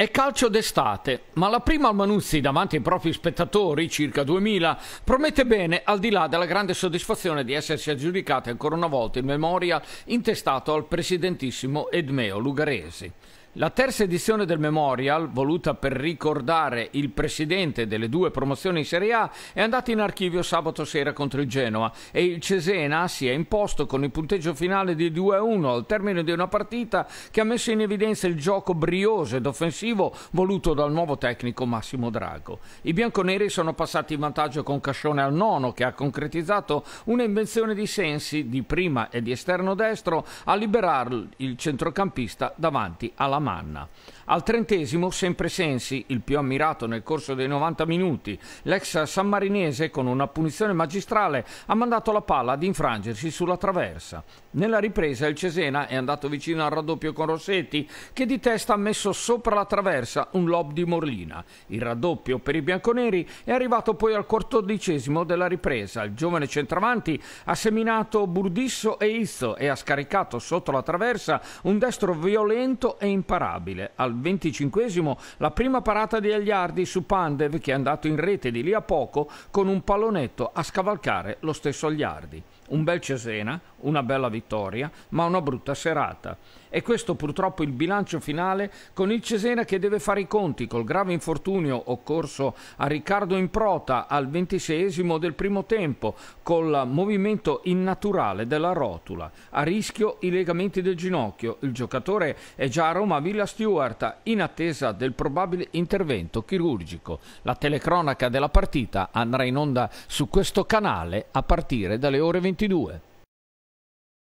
È calcio d'estate, ma la prima al Manuzzi davanti ai propri spettatori, circa 2000, promette bene al di là della grande soddisfazione di essersi aggiudicata ancora una volta in memoria intestato al presidentissimo Edmeo Lugaresi. La terza edizione del Memorial, voluta per ricordare il presidente delle due promozioni in Serie A, è andata in archivio sabato sera contro il Genoa e il Cesena si è imposto con il punteggio finale di 2-1 al termine di una partita che ha messo in evidenza il gioco brioso ed offensivo voluto dal nuovo tecnico Massimo Drago. I bianconeri sono passati in vantaggio con Cascione al nono che ha concretizzato un'invenzione di Sensi di prima e di esterno destro a liberare il centrocampista davanti alla mano Manna. Al trentesimo, sempre Sensi, il più ammirato nel corso dei 90 minuti, l'ex sammarinese con una punizione magistrale ha mandato la palla ad infrangersi sulla traversa. Nella ripresa il Cesena è andato vicino al raddoppio con Rossetti che di testa ha messo sopra la traversa un lob di Morlina. Il raddoppio per i bianconeri è arrivato poi al quattordicesimo della ripresa. Il giovane centravanti ha seminato Burdisso e Izzo e ha scaricato sotto la traversa un destro violento e imparato imparabile. Al 25 la prima parata di Agliardi su Pandev che è andato in rete di lì a poco con un pallonetto a scavalcare lo stesso Agliardi. Un bel Cesena, una bella vittoria, ma una brutta serata. E questo purtroppo il bilancio finale con il Cesena che deve fare i conti col grave infortunio occorso a Riccardo Improta al ventisesimo del primo tempo, col movimento innaturale della rotula. A rischio i legamenti del ginocchio. Il giocatore è già a Roma Villa Stewart in attesa del probabile intervento chirurgico. La telecronaca della partita andrà in onda su questo canale a partire dalle ore 22.